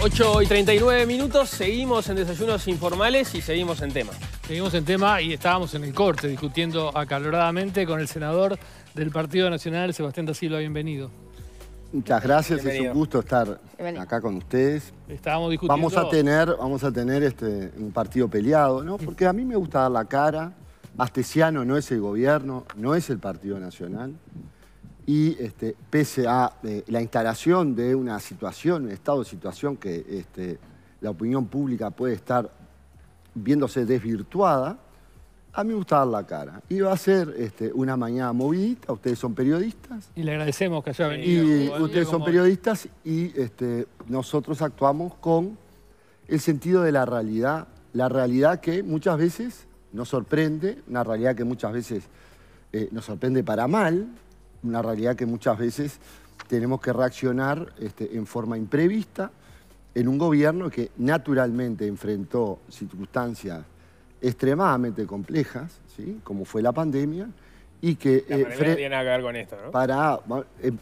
8 y 39 minutos, seguimos en desayunos informales y seguimos en tema. Seguimos en tema y estábamos en el corte discutiendo acaloradamente con el senador del Partido Nacional, Sebastián da Silva, bienvenido. Muchas gracias, es un gusto estar acá con ustedes. Estábamos discutiendo. Vamos a tener, vamos a tener este, un partido peleado, ¿no? Porque a mí me gusta dar la cara. Bastesiano no es el gobierno, no es el Partido Nacional y este, pese a eh, la instalación de una situación, un estado de situación que este, la opinión pública puede estar viéndose desvirtuada, a mí me gusta dar la cara. Y va a ser este, una mañana movidita, ustedes son periodistas. Y le agradecemos que haya venido. Y ustedes son periodistas y nosotros actuamos con el sentido de la realidad, la realidad que muchas veces nos sorprende, una realidad que muchas veces eh, nos sorprende para mal, una realidad que muchas veces tenemos que reaccionar este, en forma imprevista en un gobierno que naturalmente enfrentó circunstancias extremadamente complejas, ¿sí? como fue la pandemia, y que... Eh, tiene nada que ver con esto, ¿no? Para... Em,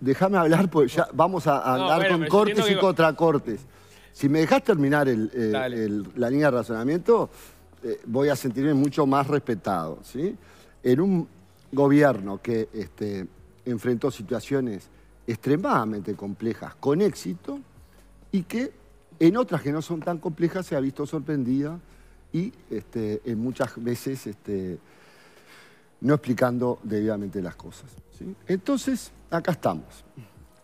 déjame hablar, pues ya vamos a, andar con cortes y contracortes. Si me dejas terminar eh, la línea de razonamiento, eh, voy a sentirme mucho más respetado, ¿sí? En un gobierno que este, enfrentó situaciones extremadamente complejas con éxito y que en otras que no son tan complejas se ha visto sorprendida y este, en muchas veces este, no explicando debidamente las cosas. Entonces, acá estamos.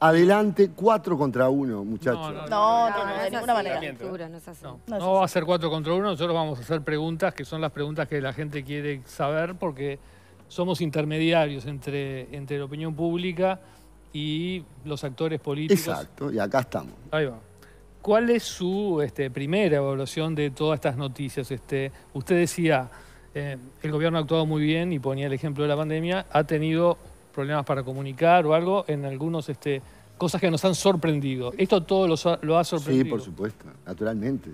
Adelante, cuatro contra uno, muchachos. No, no, de ninguna manera. No va a ser cuatro contra uno, nosotros vamos a hacer preguntas que son las preguntas que la gente quiere saber porque somos intermediarios entre, entre la opinión pública y los actores políticos. Exacto, y acá estamos. Ahí va. ¿Cuál es su este, primera evaluación de todas estas noticias? Este, usted decía, eh, el gobierno ha actuado muy bien y ponía el ejemplo de la pandemia, ha tenido problemas para comunicar o algo en algunos este, cosas que nos han sorprendido. Esto todo lo, lo ha sorprendido. Sí, por supuesto, naturalmente.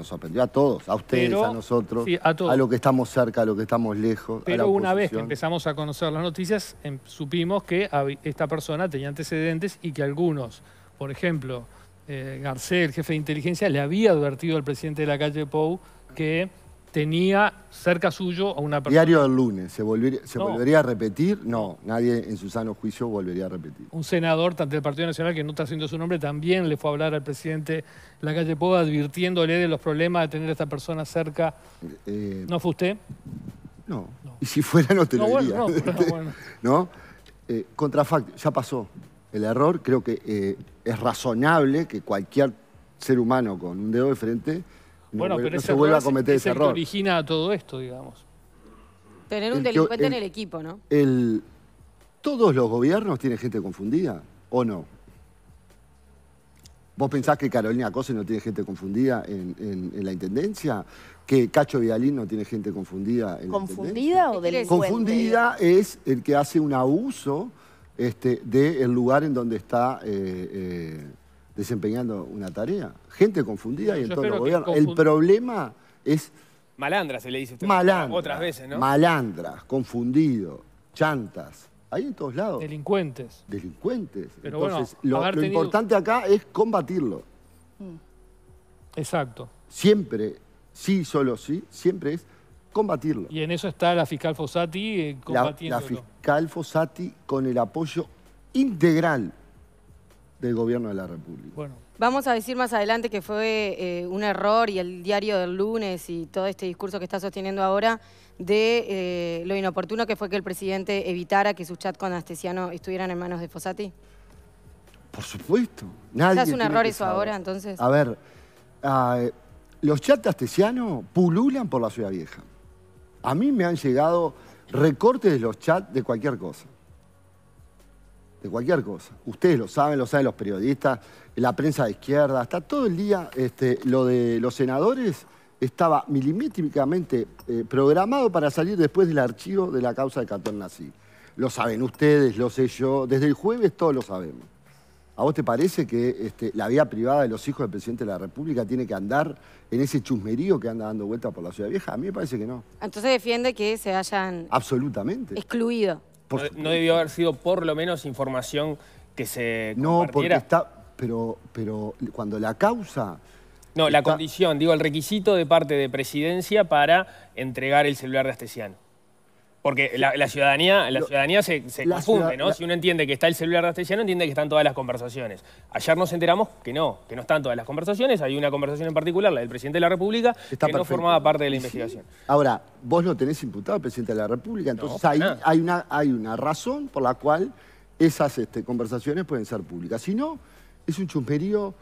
Nos sorprendió a todos, a ustedes, a nosotros, a, lo que estamos cerca, a lo que estamos lejos. Pero una vez que empezamos a conocer las noticias, em, supimos que esta persona tenía antecedentes y que algunos, por ejemplo, eh, Garcés, el jefe de inteligencia, le había advertido al presidente de la calle Pou que tenía cerca suyo a una persona... Diario del lunes, ¿se, volvería, a repetir? No, nadie en su sano juicio volvería a repetir. Un senador tanto del Partido Nacional, que no está haciendo su nombre, también le fue a hablar al presidente la calle Poba, advirtiéndole de los problemas de tener a esta persona cerca. Eh, ¿No fue usted? No. Y si fuera no te no, lo diría. no, bueno. ¿No? Eh, contrafacto, ya pasó. El error creo que eh, es razonable que cualquier ser humano con un dedo de frente bueno, pero se vuelva a cometer es ese el error. Que origina todo esto, digamos. Tener un delincuente en el equipo, ¿no? ¿Todos los gobiernos tienen gente confundida o no? ¿Vos pensás que Carolina Cose no tiene gente confundida en, la intendencia? ¿Que Cacho Vidalín no tiene gente confundida en ¿Confundida o delincuente? Confundida es el que hace un abuso este, del lugar en donde está eh, eh, desempeñando una tarea. Gente confundida y en El problema es... Malandra se le dice. Malandra. Otras veces, ¿no? Malandra, confundido, chantas. Hay en todos lados. Delincuentes. Delincuentes. Pero lo, importante acá es combatirlo. Mm. Exacto. Siempre, sí, solo sí, siempre es combatirlo. Y en eso está la fiscal Fossati combatiendo. Eh, la, la fiscal Fossati con el apoyo integral del gobierno de la República. Bueno. Vamos a decir más adelante que fue eh, un error y el diario del lunes y todo este discurso que está sosteniendo ahora de eh, lo inoportuno que fue que el presidente evitara que sus chats con Astesiano estuvieran en manos de Fossati. Por supuesto. Nadie es un error eso ahora, entonces? A ver, ah, los chats de Astesiano pululan por la Ciudad Vieja. A mí me han llegado recortes de los chats de cualquier cosa de cualquier cosa. Ustedes lo saben, lo saben los periodistas, la prensa de izquierda, hasta todo el día este, lo de los senadores estaba milimétricamente eh, programado para salir después del archivo de la causa de Catón Nací. Lo saben ustedes, lo sé yo, desde el jueves todos lo sabemos. ¿A vos te parece que este, la vida privada de los hijos del presidente de la República tiene que andar en ese chusmerío que anda dando vuelta por la ciudad vieja? A mí me parece que no. Entonces defiende que se hayan... Absolutamente. Excluido. No, debió haber sido por lo menos información que se No, porque está... Pero, pero cuando la causa... No, la condición, digo, el requisito de parte de presidencia para entregar el celular de Astesiano. Porque la, ciudadanía, la ciudadanía se, se confunde, ¿no? Si uno entiende que está el celular de no entiende que están todas las conversaciones. Ayer nos enteramos que no, que no están todas las conversaciones. Hay una conversación en particular, la del presidente de la República, que no formaba parte de la investigación. Ahora, vos no tenés imputado al presidente de la República, entonces hay una, hay una razón por la cual esas este, conversaciones pueden ser públicas. Si no, es un chumperío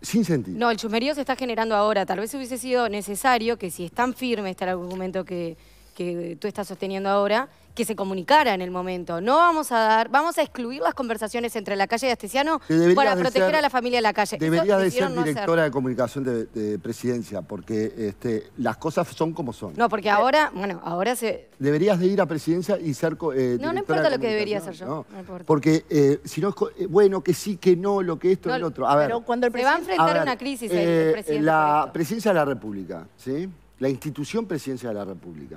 sin sentido. No, el chusmerío se está generando ahora. Tal vez hubiese sido necesario que si es tan firme está el argumento que que tú estás sosteniendo ahora, que se comunicara en el momento. No vamos a dar, vamos a excluir las conversaciones entre la calle y Astesiano para proteger a la familia de la calle. Debería de ser directora de comunicación de, presidencia, porque este, las cosas son como son. No, porque ahora, bueno, ahora se... Deberías de ir a presidencia y ser... Eh, no, no importa lo que debería hacer yo. No, porque eh, si no es, eh, bueno, que sí, que no, lo que esto, lo otro. A ver, pero cuando el se va a enfrentar una crisis el, presidente. La presidencia de la República, ¿sí? La institución presidencia de la República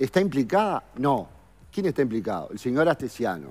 ¿Está implicada? No. ¿Quién está implicado? El señor Astesiano.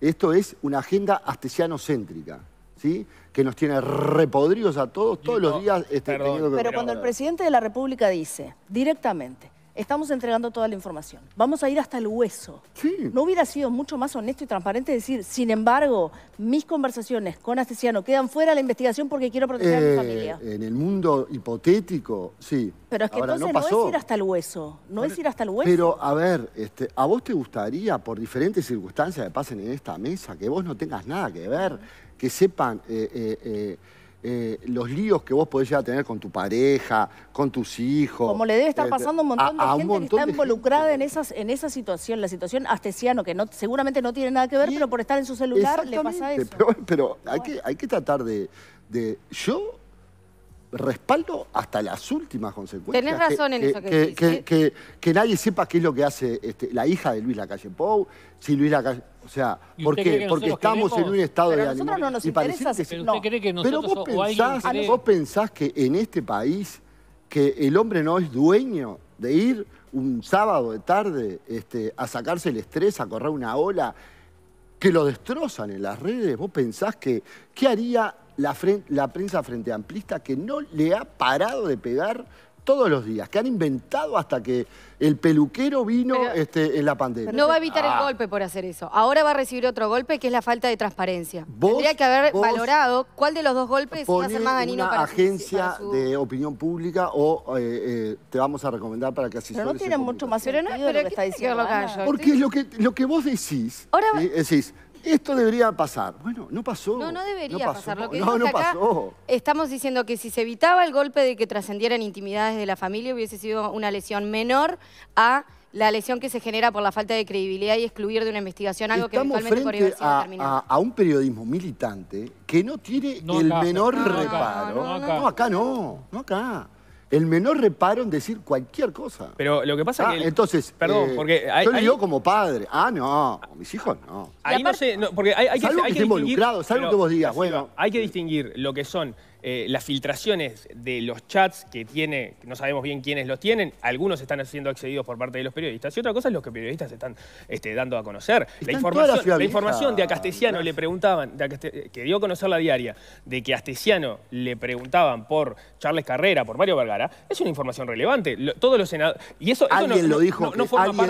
Esto es una agenda astesiano-céntrica. ¿Sí? que nos tiene repodridos a todos, todos los días. Este, pero cuando el presidente de la República dice directamente, Estamos entregando toda la información. Vamos a ir hasta el hueso. Sí. ¿No hubiera sido mucho más honesto y transparente decir, sin embargo, mis conversaciones con Astesiano quedan fuera de la investigación porque quiero proteger a mi eh, familia? En el mundo hipotético, sí. Pero es que entonces no, es ir hasta el hueso. No es ir hasta el hueso. Pero, a ver, este, ¿a vos te gustaría, por diferentes circunstancias que pasen en esta mesa, que vos no tengas nada que ver, que sepan... Eh, eh, eh, los líos que vos podés llegar a tener con tu pareja, con tus hijos. Como le debe estar pasando un montón de gente que está involucrada en, esas, en esa situación, la situación astesiano, que no, seguramente no tiene nada que ver, pero por estar en su celular le pasa eso. Pero, hay, que, hay que tratar de, Yo respaldo hasta las últimas consecuencias. Tenés razón en eso que, que, nadie sepa qué es lo que hace este, la hija de Luis Lacalle Pou, si Luis Lacalle... O sea, Porque estamos en un estado de ánimo. no nos y pero, no. pero vos, pensás, que en este país que el hombre no es dueño de ir un sábado de tarde este, a sacarse el estrés, a correr una ola, que lo destrozan en las redes. ¿Vos pensás que qué haría la, la prensa frente amplista que no le ha parado de pegar todos los días, que han inventado hasta que el peluquero vino este, en la pandemia. No va a evitar el ah. golpe por hacer eso. Ahora va a recibir otro golpe, que es la falta de transparencia. Tendría que haber valorado cuál de los dos golpes va a ser más dañino para agencia de opinión pública o eh, eh, te vamos a recomendar para que así Pero no tiene mucho más pero lo que está diciendo. Porque lo que, lo que vos decís, Ahora, eh, decís esto debería pasar. Bueno, no pasó. No, no debería pasar. Lo que no, no pasó. Estamos diciendo que si se evitaba el golpe de que trascendieran intimidades de la familia, hubiese sido una lesión menor a la lesión que se genera por la falta de credibilidad y excluir de una investigación algo que eventualmente podría haber sido a, a, a, un periodismo militante que no tiene el menor reparo. acá. no, acá no, no acá el menor reparo en decir cualquier cosa. Pero lo que pasa ah, es que... El, entonces, perdón, eh, porque... Hay, yo lo digo hay, como padre, ah, no, mis hijos no. Ahí no sé, no, porque hay, hay que... Salvo hay que, que esté involucrado, salvo que vos digas, bueno... Hay que distinguir lo que son eh, las filtraciones de los chats que tiene, no sabemos bien quiénes los tienen, algunos están siendo accedidos por parte de los periodistas, y otra cosa es lo que periodistas están este, dando a conocer. La información, la, información, de a Castesiano le preguntaban, que dio a conocer la diaria, de que a le preguntaban por Charles Carrera, por Mario Vergara, es una información relevante. todos los Y eso, ¿Alguien lo dijo? No,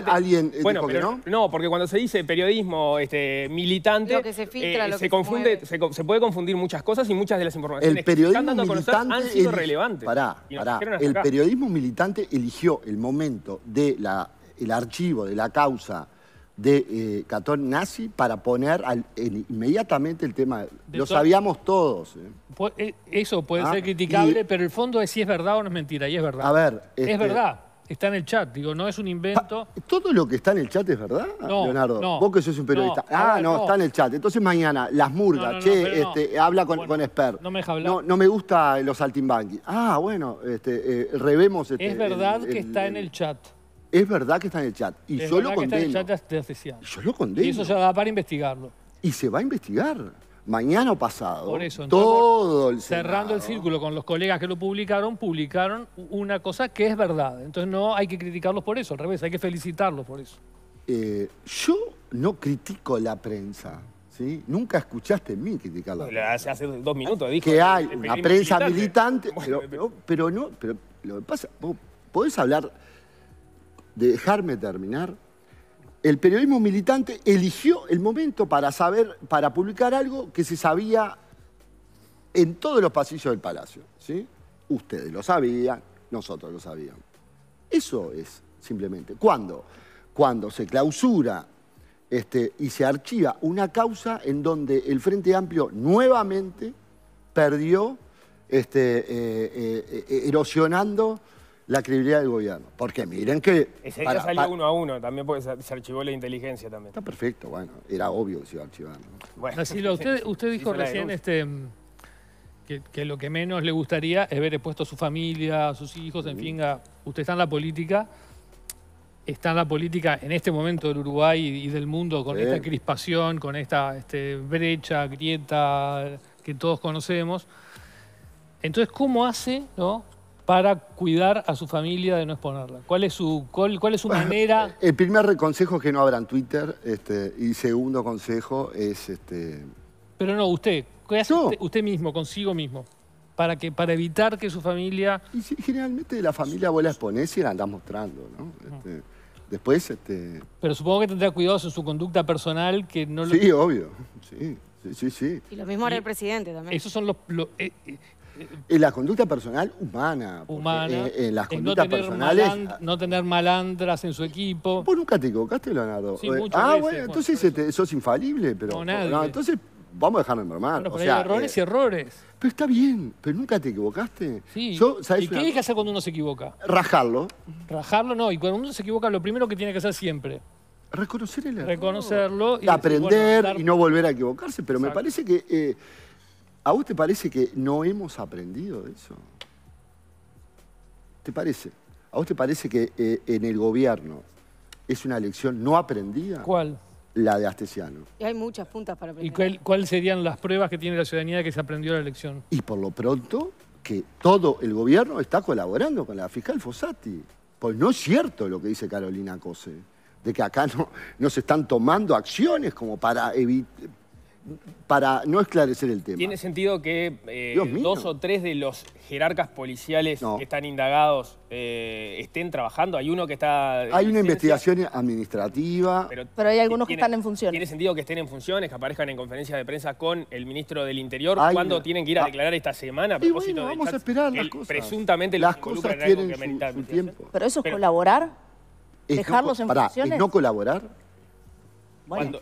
¿Alguien, eh, bueno, dijo no? No, porque cuando se dice periodismo este, militante, eh, se, confunde, se, puede confundir muchas cosas y muchas de las informaciones periodismo militante han sido relevantes. Pará, pará. El periodismo militante eligió el momento del archivo de la causa de eh, Catón Nazi para poner al, inmediatamente el tema. lo sabíamos todos. Eh. Eh, eso puede ah, ser criticable, pero el fondo es si es verdad o no es mentira, y es verdad. A ver, es este, verdad está en el chat, digo, no es un invento. ¿Todo lo que está en el chat es verdad, Leonardo? No, Vos que sos un periodista. ah, no, está en el chat. Entonces mañana, las murgas, che, este, habla con, bueno, No me deja hablar. No, me gusta los saltimbanqui. Ah, bueno, este, eh, revemos... Este, es verdad que está en el chat. Es verdad que está en el chat. Y solo yo lo condeno. Que está en el chat yo lo condeno. Y eso se para investigarlo. Y se va a investigar mañana o pasado, Por eso, todo Cerrando el círculo con los colegas que lo publicaron, publicaron una cosa que es verdad. Entonces no hay que criticarlos por eso, al revés, hay que felicitarlos por eso. Eh, yo no critico la prensa. ¿Sí? Nunca escuchaste a mí criticar Hace, dos minutos dijo. Que hay una prensa militante, pero, no, pero lo que pasa, podés hablar, dejarme terminar, el periodismo militante eligió el momento para saber, para publicar algo que se sabía en todos los pasillos del Palacio. ¿sí? Ustedes lo sabían, nosotros lo sabíamos. Eso es simplemente. ¿Cuándo? Cuando se clausura este, y se archiva una causa en donde el Frente Amplio nuevamente perdió, este, eh, eh, eh, erosionando la credibilidad del gobierno. Porque miren que... Ese para, salió uno a uno, también porque se archivó la inteligencia también. Está perfecto, bueno, era obvio que se iba a archivar. usted, dijo recién este, que, lo que menos le gustaría es ver expuesto a su familia, a sus hijos, en fin, usted está en la política, está en la política en este momento del Uruguay y, del mundo con esta crispación, con esta este, brecha, grieta que todos conocemos. Entonces, ¿cómo hace, no? para cuidar a su familia de no exponerla? ¿Cuál es su, cuál, es su manera? El primer consejo es que no abran Twitter este, y segundo consejo es... Este... Pero no, usted, usted, mismo, consigo mismo? Para, que, para evitar que su familia... Y generalmente la familia vos la exponés y la andás mostrando, ¿no? Este, después, este... Pero supongo que tendrá cuidados en su conducta personal que no lo... Sí, obvio, sí. Sí, sí, Y lo mismo era el presidente también. Esos son los, eh, eh, en la conducta personal humana. Humana. Eh, las conductas personales. Ah, no tener malandras en su equipo. Vos nunca te equivocaste, Leonardo. Eh, ah, bueno, entonces eso este, sos infalible, pero. No, entonces vamos a dejarlo en normal. o sea, hay errores eh, y errores. Pero está bien, pero nunca te equivocaste. Sí. ¿Y qué hay que hacer cuando uno se equivoca? Rajarlo. Rajarlo no, y cuando uno se equivoca, lo primero que tiene que hacer siempre. Reconocer el error. Reconocerlo. Aprender y no volver a equivocarse, pero me parece que. Eh, ¿A vos te parece que no hemos aprendido eso? ¿Te parece? ¿A vos te parece que eh, en el gobierno es una lección no aprendida? ¿Cuál? La de Astesiano. Y hay muchas puntas para aprender. ¿Y cuáles serían las pruebas que tiene la ciudadanía de que se aprendió la elección? Y por lo pronto, que todo el gobierno está colaborando con la fiscal Fossati. Pues no es cierto lo que dice Carolina Cose, de que acá no se están tomando acciones como para evitar para no esclarecer el tema. ¿Tiene sentido que eh, dos o tres de los jerarcas policiales que están indagados eh, estén trabajando? Hay uno que está... Hay una investigación administrativa. Pero, hay algunos que están en funciones. ¿Tiene sentido que estén en funciones, que aparezcan en conferencias de prensa con el ministro del Interior cuando tienen que ir a ah. declarar esta semana? A propósito vamos a esperar las cosas. Presuntamente las cosas tienen su, tiempo. ¿Pero eso es colaborar? ¿Dejarlos en funciones? no colaborar?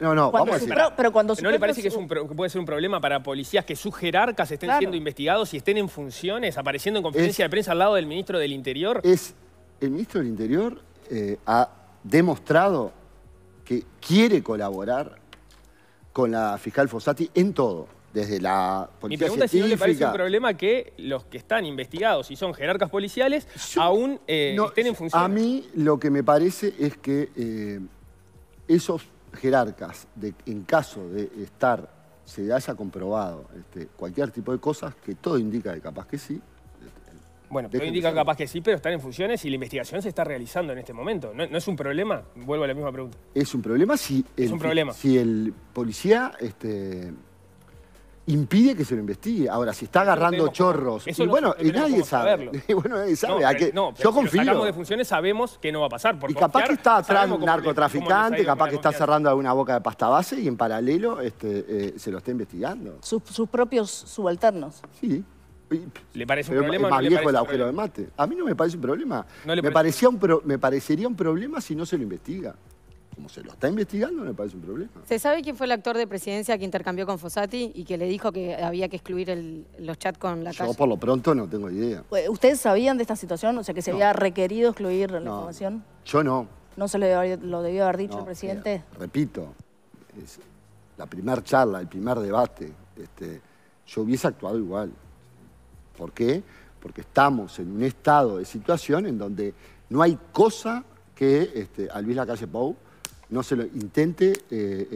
no, no, vamos a decir. pero cuando ¿No le parece que, es puede ser un problema para policías que sus jerarcas estén siendo investigados y estén en funciones, apareciendo en conferencia de prensa al lado del ministro del Interior? Es, el ministro del Interior eh, ha demostrado que quiere colaborar con la fiscal Fossati en todo desde la policía Mi pregunta es si no le parece un problema que los que están investigados y son jerarcas policiales aún eh, no, estén en funciones. A mí lo que me parece es que eh, esos jerarcas, de, en caso de estar, se haya comprobado este, cualquier tipo de cosas, que todo indica de capaz que sí. Bueno, todo indica capaz que sí, pero están en funciones y la investigación se está realizando en este momento. ¿No, es un problema? Vuelvo a la misma pregunta. Es un problema si el, Si el policía este, impide que se lo investigue. Ahora, si está agarrando chorros, y bueno, y nadie sabe. Y bueno, nadie sabe. yo confío. Si de funciones sabemos que no va a pasar. y capaz que está atrás un narcotraficante, capaz que está cerrando alguna boca de pasta base y en paralelo este, eh, se lo está investigando. Sus, propios subalternos. Sí. ¿Le parece un problema? más viejo el agujero de mate. A mí no me parece un problema. me, parecía un me parecería un problema si no se lo investiga como se lo está investigando, me parece un problema. ¿Se sabe quién fue el actor de presidencia que intercambió con Fossati y que le dijo que había que excluir los chats con la Yo por lo pronto no tengo idea. Eh, ¿Ustedes sabían de esta situación? O sea, que se había requerido excluir la información. Yo no. ¿No se lo debió, haber dicho el presidente? repito, la primera charla, el primer debate. Este, yo hubiese actuado igual. ¿Por qué? Porque estamos en un estado de situación en donde no hay cosa que este, a calle Lacalle Pou no se lo intente eh, eh,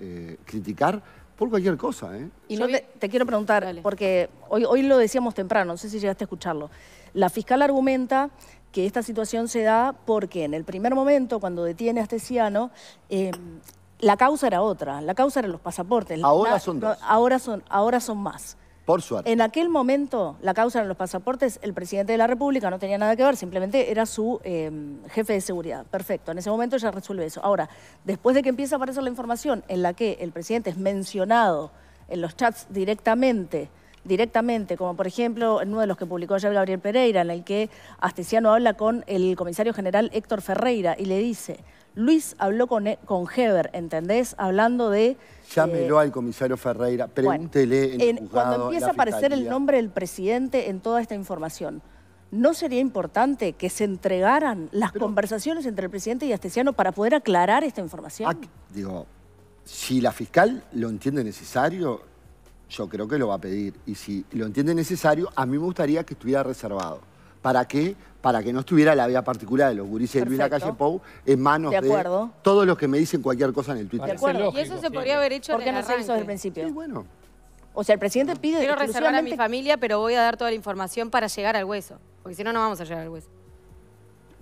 eh, criticar por cualquier cosa. Y no te, quiero preguntar, porque hoy, hoy lo decíamos temprano, no sé si llegaste a escucharlo. La fiscal argumenta que esta situación se da porque en el primer momento, cuando detiene a Astesiano, em, la causa era otra, la causa eran los pasaportes. Ahora son dos. Ahora son, ahora son más. En aquel momento, la causa eran los pasaportes, el presidente de la República no tenía nada que ver, simplemente era su em, jefe de seguridad. Perfecto, en ese momento ya resuelve eso. Ahora, después de que empieza a aparecer la información en la que el presidente es mencionado en los chats directamente, directamente, como por ejemplo en uno de los que publicó ayer Gabriel Pereira, en el que Astesiano habla con el comisario general Héctor Ferreira y le dice... Luis habló e-, con, Heber, ¿entendés? Hablando de... Llámelo eh, al comisario Ferreira, pregúntele en, Cuando empieza a aparecer el nombre del presidente en toda esta información, ¿no sería importante que se entregaran las conversaciones entre el presidente y Astesiano para poder aclarar esta información? digo, si la fiscal lo entiende necesario, yo creo que lo va a pedir. Y si lo entiende necesario, a mí me gustaría que estuviera reservado. ¿Para qué? para que no estuviera la vía particular de los gurises de Luis calle Pou en manos de, todos los que me dicen cualquier cosa en el Twitter. De acuerdo. y eso se podría haber hecho no desde el principio? Sí, bueno. O sea, el presidente pide... Quiero reservar a mi familia, pero voy a dar toda la información para llegar al hueso. Porque si no, no vamos a llegar al hueso.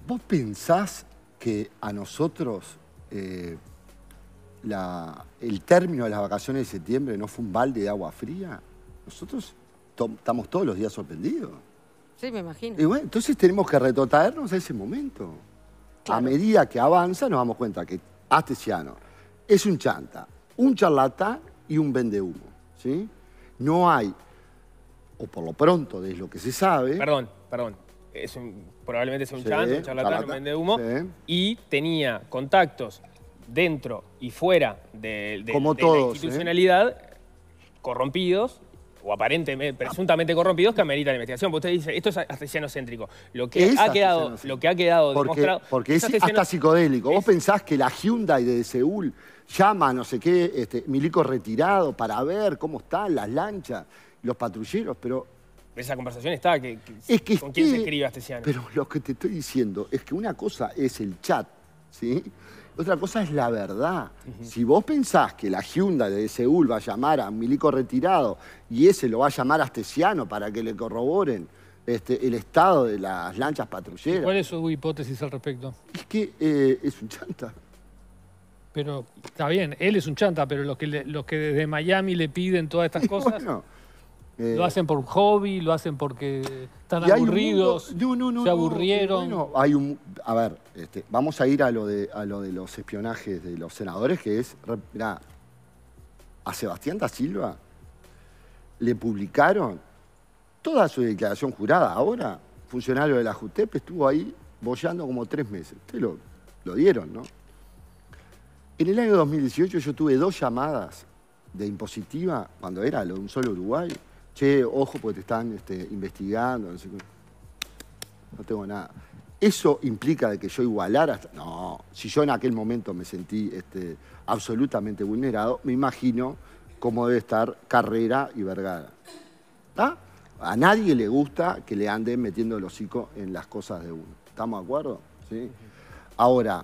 ¿Vos pensás que a nosotros eh, el término de las vacaciones de septiembre no fue un balde de agua fría? Nosotros estamos todos los días sorprendidos. Sí, me imagino. Y bueno, entonces tenemos que retrotraernos a ese momento. A medida que avanza nos damos cuenta que Astesiano es un chanta, un charlatán y un vendehumo. ¿sí? No hay, o por lo pronto de lo que se sabe... Perdón, perdón. Es probablemente es un chanta, un charlatán, un vendehumo. Y tenía contactos dentro y fuera de, de la ¿eh? institucionalidad corrompidos o aparentemente, presuntamente corrompidos que amerita la investigación. Porque usted dice, esto es astesiano-céntrico. Lo, que ha quedado, lo que ha quedado demostrado... Porque es, hasta psicodélico. ¿Vos pensás que la Hyundai de Seúl llama a no sé qué este, milico retirado para ver cómo están las lanchas, los patrulleros, pero... Esa conversación está, que, ¿con quién se escribe Astesiano? Pero lo que te estoy diciendo es que una cosa es el chat, ¿sí?, otra cosa es la verdad. Si vos pensás que la Hyundai de Seúl va a llamar a un milico retirado y ese lo va a llamar a Astesiano para que le corroboren este, el estado de las lanchas patrulleras. ¿Cuál es su hipótesis al respecto? Es que eh, es un chanta. Pero está bien, él es un chanta, pero los que, que desde Miami le piden todas estas cosas... Eh, lo hacen por hobby, lo hacen porque están aburridos, se aburrieron. No, hay un, a ver, este, vamos a ir a lo, de, a lo de los espionajes de los senadores, que es, mirá, a Sebastián da Silva le publicaron toda su declaración jurada. Ahora, funcionario de la JUTEP, estuvo ahí bollando como tres meses. Ustedes lo, lo dieron, ¿no? En el año 2018 yo tuve dos llamadas de impositiva, cuando era lo de un solo Uruguay, che, ojo, porque te están este, investigando, no tengo nada. ¿Eso implica que yo igualara? No, si yo en aquel momento me sentí este, absolutamente vulnerado, me imagino cómo debe estar Carrera y Vergara. ¿Está? A nadie le gusta que le anden metiendo el hocico en las cosas de uno. ¿Estamos de acuerdo? ¿Sí? Ahora,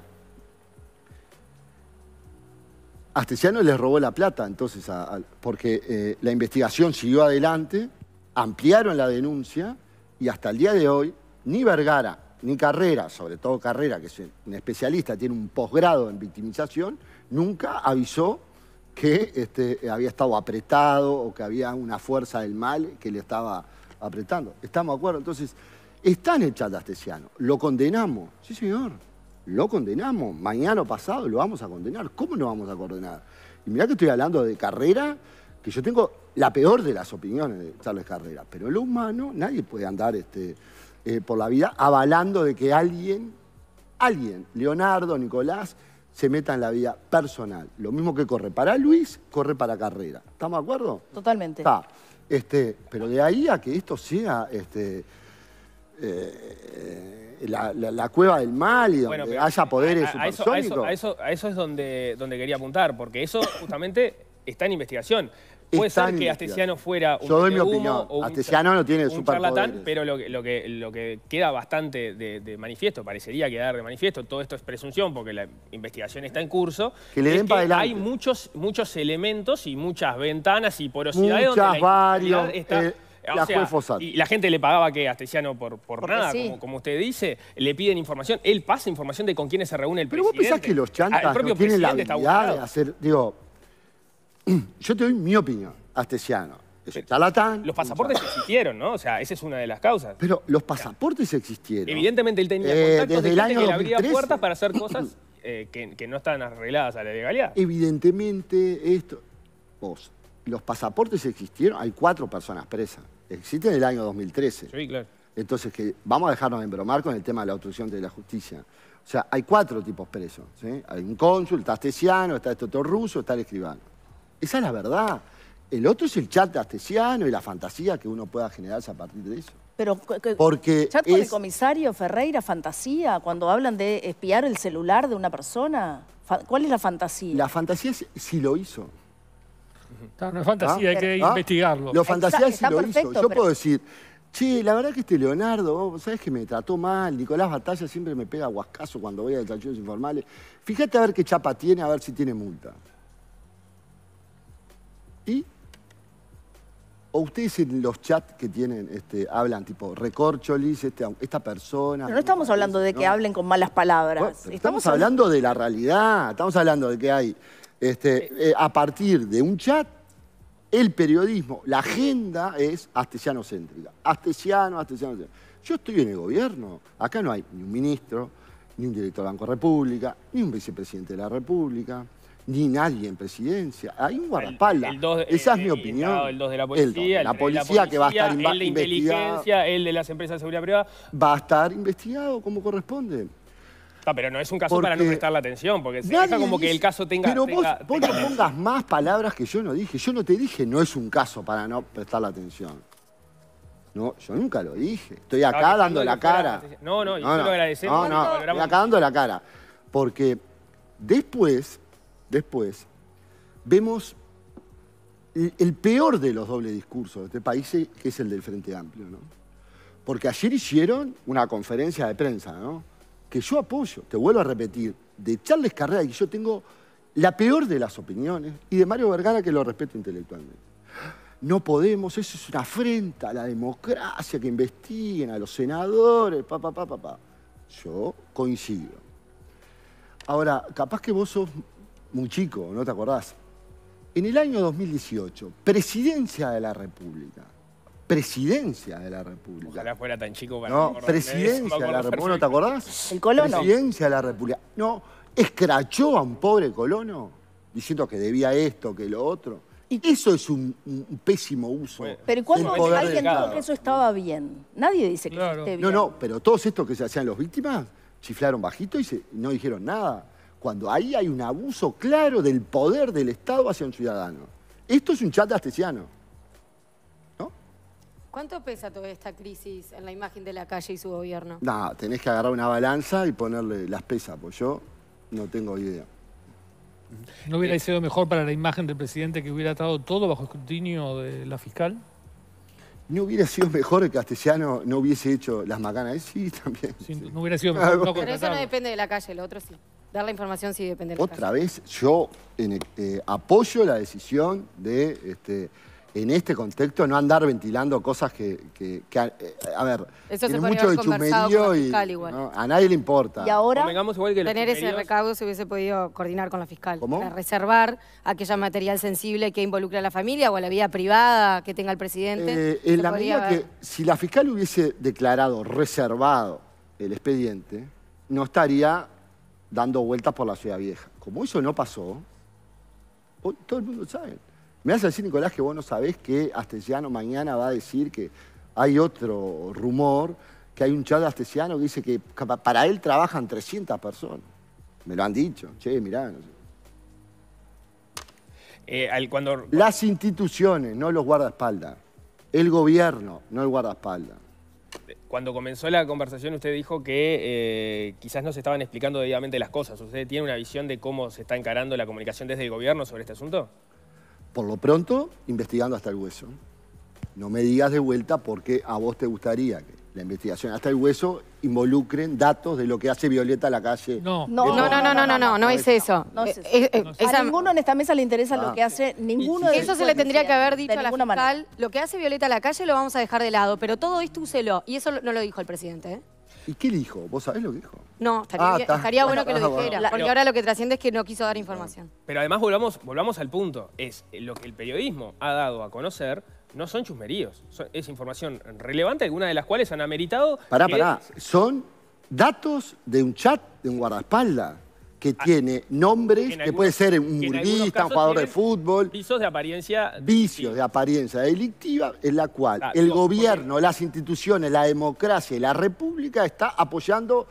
Astesiano les robó la plata entonces, porque eh, la investigación siguió adelante, ampliaron la denuncia y hasta el día de hoy ni Vergara ni Carrera, sobre todo Carrera, que es un especialista, tiene un posgrado en victimización, nunca avisó que este, había estado apretado o que había una fuerza del mal que le estaba apretando. ¿Estamos de acuerdo? Entonces, están en el astesiano, lo condenamos, sí señor, lo condenamos. Mañana o pasado lo vamos a condenar. ¿Cómo no vamos a condenar? Y mirá que estoy hablando de carrera, que yo tengo la peor de las opiniones de Charles Carrera. Pero lo humano, nadie puede andar este, eh, por la vida avalando de que alguien, alguien, Leonardo, Nicolás, se meta en la vida personal. Lo mismo que corre para Luis, corre para Carrera. ¿Estamos de acuerdo? Totalmente. Está. Este, pero de ahí a que esto sea... Este, eh, la, cueva del mal y donde haya poderes a, a, eso, es donde, donde quería apuntar, porque eso justamente está en investigación. Puede ser que Astesiano fuera un Yo doy no tiene superpoderes, charlatán, pero lo que, lo, que, queda bastante de, manifiesto, parecería quedar de manifiesto, todo esto es presunción porque la investigación está en curso, es que hay muchos, muchos elementos y muchas ventanas y porosidades donde varios, está, eh, y la gente le pagaba que a Astesiano por, por nada, como, usted dice, le piden información, él pasa información de con quiénes se reúne el Pero presidente. Pero vos pensás que los chantas ah, tienen la habilidad de hacer, digo, yo te doy mi opinión, Astesiano. Los pasaportes existieron, ¿no? O sea, esa es una de las causas. Pero los pasaportes existieron. Evidentemente él tenía eh, contactos desde de el año que le abría puertas para hacer cosas eh, que, no estaban arregladas a la legalidad. Evidentemente esto... Vos, los pasaportes existieron, hay cuatro personas presas existe en el año 2013. Sí, claro. Entonces, que vamos a dejarnos embromar con el tema de la obstrucción de la justicia. O sea, hay cuatro tipos presos. Hay un cónsul, está está el este otro ruso, está el escribano. Esa es la verdad. El otro es el chat de y la fantasía que uno pueda generarse a partir de eso. Pero Porque chat con el comisario Ferreira, fantasía, cuando hablan de espiar el celular de una persona, ¿cuál es la fantasía? La fantasía es si lo hizo. No, es fantasía, hay ah, que ah, investigarlo. Lo fantasía lo hizo. Yo puedo decir, che, la verdad que este Leonardo, ¿sabes que me trató mal? Nicolás Batalla siempre me pega guascazo cuando voy a desayunos informales. Fíjate a ver qué chapa tiene, a ver si tiene multa. ¿Y? ¿O ustedes en los chats que tienen este, hablan tipo recorcholis, este, esta persona? Pero no estamos hablando de que hablen con malas palabras. estamos, estamos hablando de la realidad, estamos hablando de que hay este, eh, a partir de un chat, el periodismo, la agenda es astesiano-céntrica. Astesiano, astesiano, Yo estoy en el gobierno, acá no hay ni un ministro, ni un director del Banco de República, ni un vicepresidente de la República, ni nadie en presidencia. Hay un guardaespaldas. Esa es mi eh, opinión. El, 2 de la policía. El la, policía, que va a estar investigado. El de inteligencia, el de las empresas de seguridad privada. Va a estar investigado como corresponde pero no es un caso para no prestar la atención, porque se como que el caso tenga... Pero vos, no pongas más palabras que yo no dije. Yo no te dije no es un caso para no prestar la atención. No, yo nunca lo dije. Estoy acá ah, dando la cara. no, no, yo no, no, lo No, no, estoy acá dando la cara. Porque después, después, vemos el, peor de los dobles discursos de este país, que es el del Frente Amplio, ¿no? Porque ayer hicieron una conferencia de prensa, ¿no? que yo apoyo, te vuelvo a repetir, de Charles Carrera, que yo tengo la peor de las opiniones, y de Mario Vergara, que lo respeto intelectualmente. No podemos, eso es una afrenta a la democracia, que investiguen a los senadores, pa, pa, pa, Yo coincido. Ahora, capaz que vos sos muy chico, ¿no te acordás? En el año 2018, presidencia de la República, presidencia de la República. Ojalá fuera tan chico para No, presidencia de la República. ¿No te acordás? El colono. Presidencia de la República. No, escrachó a un pobre colono diciendo que debía esto, que lo otro. Y Eso es un, pésimo uso. Pero ¿cuándo alguien dijo que eso estaba bien? Nadie dice que esté bien. No, no, pero todos estos que se hacían los víctimas chiflaron bajito y no dijeron nada. Cuando ahí hay un abuso claro del poder del Estado hacia un ciudadano. Esto es un chat astesiano. ¿Cuánto pesa toda esta crisis en la imagen de la calle y su gobierno? Nada, tenés que agarrar una balanza y ponerle las pesas, pues yo no tengo idea. ¿No hubiera eh, sido mejor para la imagen del presidente que hubiera estado todo bajo escrutinio de la fiscal? ¿No hubiera sido mejor que castellano no hubiese hecho las macanas? Eh, sí, también. No hubiera sido ah, mejor. Pero eso no depende de la calle, lo otro sí. Dar la información sí depende de la Otra vez, yo eh, apoyo la decisión de... Este, en este contexto no andar ventilando cosas que, eh, a, ver, Eso mucho de chumerío y a nadie le importa. Y ahora tener ese recaudo se hubiese podido coordinar con la fiscal. ¿Cómo? Eh, reservar aquella material sensible que involucra a la familia o a la vida privada que tenga el presidente. en eh, la que si la fiscal hubiese declarado reservado el expediente, no estaría dando vueltas por la ciudad vieja. Como eso no pasó, todo el mundo sabe. Me hace decir, Nicolás, que vos no sabés que Astesiano mañana va a decir que hay otro rumor, que hay un chat de Astesiano que dice que para él trabajan 300 personas. Me lo han dicho. Che, mirá. Eh, al, cuando... Las instituciones, no los guardaespaldas. El gobierno, no el guardaespaldas cuando comenzó la conversación usted dijo que eh, quizás no se estaban explicando debidamente las cosas. ¿Usted tiene una visión de cómo se está encarando la comunicación desde el gobierno sobre este asunto? por lo pronto, investigando hasta el hueso. No me digas de vuelta porque a vos te gustaría que la investigación hasta el hueso involucren datos de lo que hace Violeta a la calle. No, no, no, no, no, no, no, es eso. Eh, eh, eh, a ninguno en esta mesa le interesa lo ah. que hace ninguno de Eso se le tendría que haber dicho a la fiscal. Lo que hace Violeta a la calle lo vamos a dejar de lado, pero todo esto úselo. Y eso no lo dijo el presidente, ¿Y qué dijo? ¿Vos sabés lo que dijo? No, estaría, ah, bueno que lo ah, dijera. Porque ahora lo que trasciende es que no quiso dar información. Pero además volvamos, volvamos al punto. Es eh, lo que el periodismo ha dado a conocer no son chusmeríos. es información relevante, algunas de las cuales han ameritado. Pará, pará. Son datos de un chat, de un guardaespaldas que ah, tiene nombres, que puede ser un murguista, un jugador de fútbol. Vicios de apariencia. Vicios de apariencia delictiva, en la cual ah, el gobierno, las instituciones, la democracia y la república está apoyando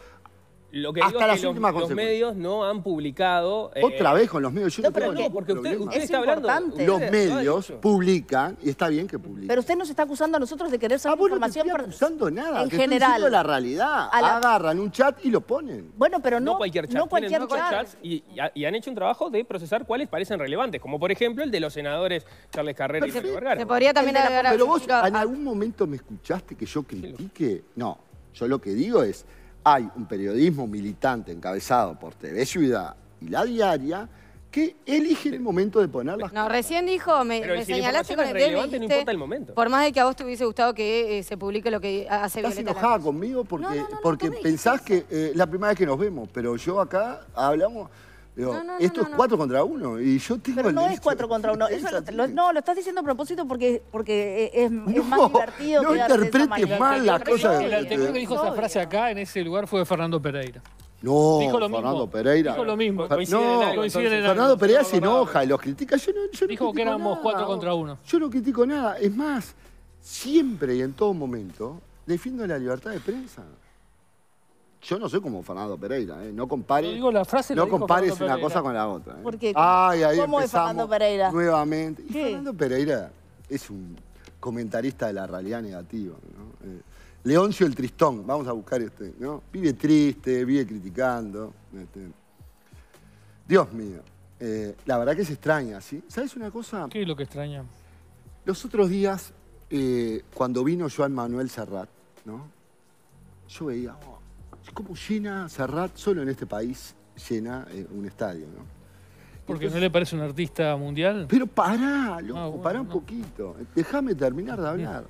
lo que Hasta las es que los, medios no han publicado... Eh, Otra vez con los medios. Yo no, porque usted, está hablando... los medios publican, y está bien que publiquen. Pero usted nos está acusando a nosotros de querer saber ah, información... no estamos acusando nada. En general. la realidad. Agarran un chat y lo ponen. Bueno, pero no, no cualquier chat. No cualquier chat. y, han hecho un trabajo de procesar cuáles parecen relevantes, como por ejemplo el de los senadores Charles Carrera y Vergara. Se podría también Pero vos, ¿en algún momento me escuchaste que yo critique? No, yo lo que digo es hay un periodismo militante encabezado por TV Ciudad y La Diaria que elige el momento de poner las No, recién dijo, me, señalaste con el tema. no importa el momento. Por más de que a vos te hubiese gustado que eh, se publique lo que hace Estás enojada conmigo porque, porque pensás que eh, es la primera vez que nos vemos, pero yo acá hablamos... Digo, esto es 4 contra 1 y yo tengo Pero no es 4 contra 1. no, lo estás diciendo a propósito porque, porque e, es, es más divertido. No interpretes mal las cosas. El que dijo esa frase acá en ese lugar fue Fernando Pereira. No, dijo lo Fernando Pereira. Dijo lo mismo. en Fernando Pereira se enoja y los critica. Yo no, dijo que éramos 4 contra 1. Yo no critico nada. Es más, siempre y en todo momento defiendo la libertad de prensa. Yo no soy como Fernando Pereira, ¿eh? No compares, no compares una cosa con la otra. ¿eh? ¿Cómo es Fernando Pereira? Nuevamente. Y Fernando Pereira es un comentarista de la realidad negativa. Eh, Leoncio el Tristón, vamos a buscar este, ¿no? Vive triste, vive criticando. Este. Dios mío, la verdad que es extraña, ¿sí? ¿Sabes una cosa? ¿Qué es lo que extraña? Los otros días, cuando vino Joan Manuel Serrat, ¿no? Yo veía, ¿Cómo como llena Serrat, solo en este país llena eh, un estadio, ¿no? Porque no le parece un artista mundial. Pero pará, loco, ah, pará un poquito. Déjame terminar de hablar.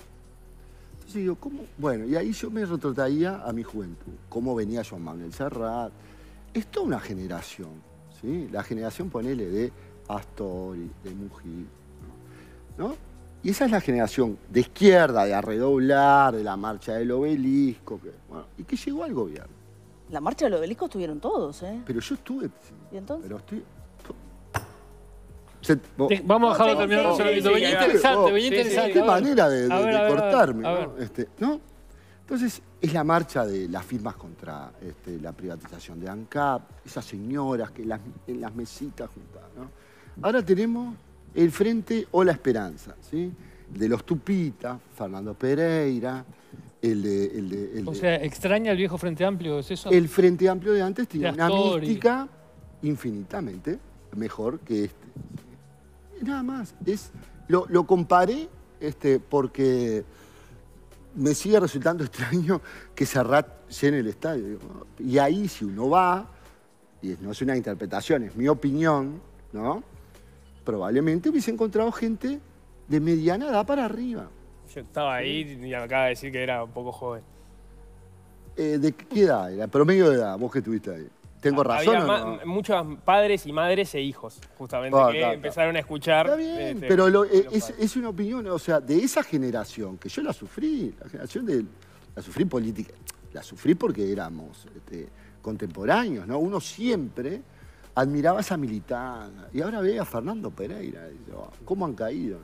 Entonces digo, ¿cómo? Bueno, y ahí yo me retrotraía a mi juventud. ¿Cómo venía Joan Manuel Serrat? Es toda una generación, ¿sí? La generación, ponele, de Astori, de Mujica, ¿No? Y esa es la generación de izquierda, de arredoblar, de la marcha del obelisco, y que llegó al gobierno. La marcha del obelisco estuvieron todos, ¿eh? Pero yo estuve. ¿Y entonces? Pero estoy... Vamos a dejarlo terminar Venía interesante, venía interesante. Qué manera de, cortarme, Entonces, es la marcha de las firmas contra este, la privatización de ANCAP, esas señoras que en las mesitas juntadas, ¿no? Ahora tenemos el Frente o la Esperanza, ¿sí? de los Tupita, Fernando Pereira, el de, o sea, ¿extraña el viejo Frente Amplio? ¿Es eso? El Frente Amplio de antes tenía una mística infinitamente mejor que este. Nada más. Es, lo, lo comparé este, porque me sigue resultando extraño que Serrat llene el estadio. Y ahí si uno va, y no es una interpretación, es mi opinión, ¿no? probablemente hubiese encontrado gente de mediana edad para arriba. Yo estaba ahí y acaba de decir que era un poco joven. Eh, ¿De qué edad era? Promedio de edad, vos que estuviste ahí. ¿Tengo razón muchos padres y madres e hijos, justamente, ah, que empezaron a escuchar. Está bien, este, pero eh, es, una opinión, o sea, de esa generación, que yo la sufrí, la generación de... La sufrí política, la sufrí porque éramos este, contemporáneos, ¿no? Uno siempre Admiraba a militante. Y ahora ve a Fernando Pereira. Y oh, ¿Cómo han caído?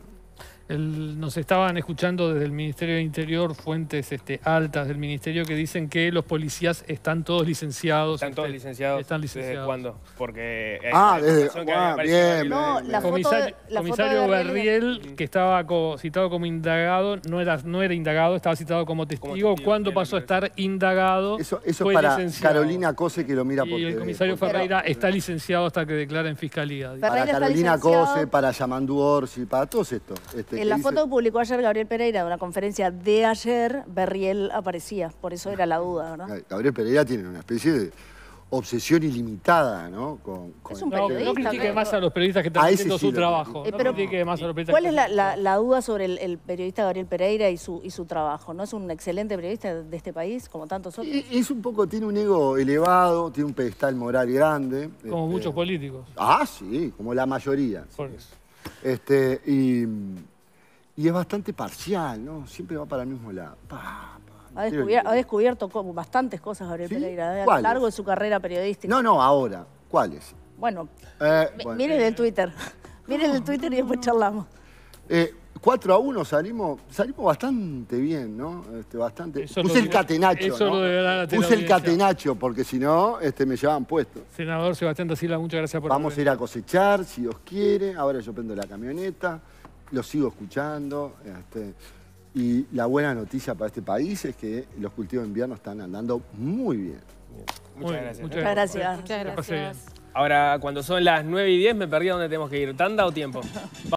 nos estaban escuchando desde el Ministerio de Interior fuentes este, altas del Ministerio que dicen que los policías están todos licenciados. Están todos este, licenciados. Están ¿Desde cuándo? Porque. ah, ah bien. No, comisario, comisario que estaba citado como indagado, no era, no era indagado, estaba citado como testigo. cuando ¿Cuándo pasó a estar indagado? Eso, para Carolina Cose que lo mira por Y el comisario Ferreira está licenciado hasta que declara en fiscalía. Para Carolina Cose, para Yamandu Orsi, para todos estos. Este, en la foto que publicó ayer Gabriel Pereira de una conferencia de ayer, Berriel aparecía, por eso era la duda, ¿verdad? Gabriel Pereira tiene una especie de obsesión ilimitada, ¿no? Con, con es un no, no critique más a los periodistas que están haciendo su trabajo. no eh, critique más a los periodistas ¿Cuál es la, duda sobre el, periodista Gabriel Pereira y su, trabajo? ¿No es un excelente periodista de este país, como tantos otros? Es un poco, tiene un ego elevado, tiene un pedestal moral grande. Como este, muchos políticos. Ah, sí, como la mayoría. Por Este, y... Y es bastante parcial, ¿no? Siempre va para el mismo lado. ha, descubierto, como bastantes cosas, Gabriel Pereira, ¿eh? a lo largo de su carrera periodística. No, no, ahora. ¿Cuáles? Bueno, eh, miren el Twitter. miren el Twitter y después charlamos. Eh, 4 a 1 salimos, salimos bastante bien, ¿no? bastante. Puse el catenacho. ¿no? Puse el catenacho, porque si no, este, me llevaban puesto. Senador Sebastián así Silva, muchas gracias por Vamos a ir a cosechar, si Dios quiere. Ahora yo prendo la camioneta lo sigo escuchando. Este, y la buena noticia para este país es que los cultivos de invierno están andando muy bien. Muchas, gracias. muchas gracias. Ahora, cuando son las 9 y 10, me perdí a dónde tenemos que ir. ¿Tanda o tiempo?